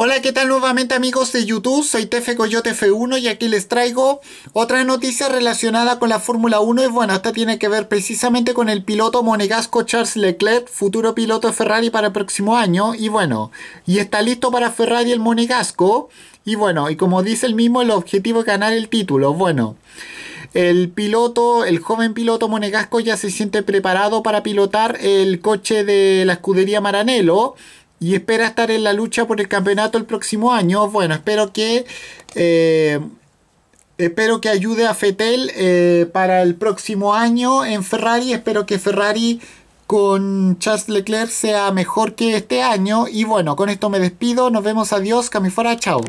Hola, ¿qué tal nuevamente amigos de YouTube? Soy Tefe Coyote F1 y aquí les traigo otra noticia relacionada con la Fórmula 1 y bueno, esta tiene que ver precisamente con el piloto monegasco Charles Leclerc, futuro piloto de Ferrari para el próximo año y bueno, y está listo para Ferrari el monegasco y bueno, y como dice el mismo, el objetivo es ganar el título, bueno. El piloto, el joven piloto monegasco ya se siente preparado para pilotar el coche de la escudería Maranello y espera estar en la lucha por el campeonato el próximo año. Bueno, espero que eh, espero que ayude a Fetel eh, para el próximo año en Ferrari. Espero que Ferrari con Charles Leclerc sea mejor que este año. Y bueno, con esto me despido. Nos vemos. Adiós. Camifora. Chao.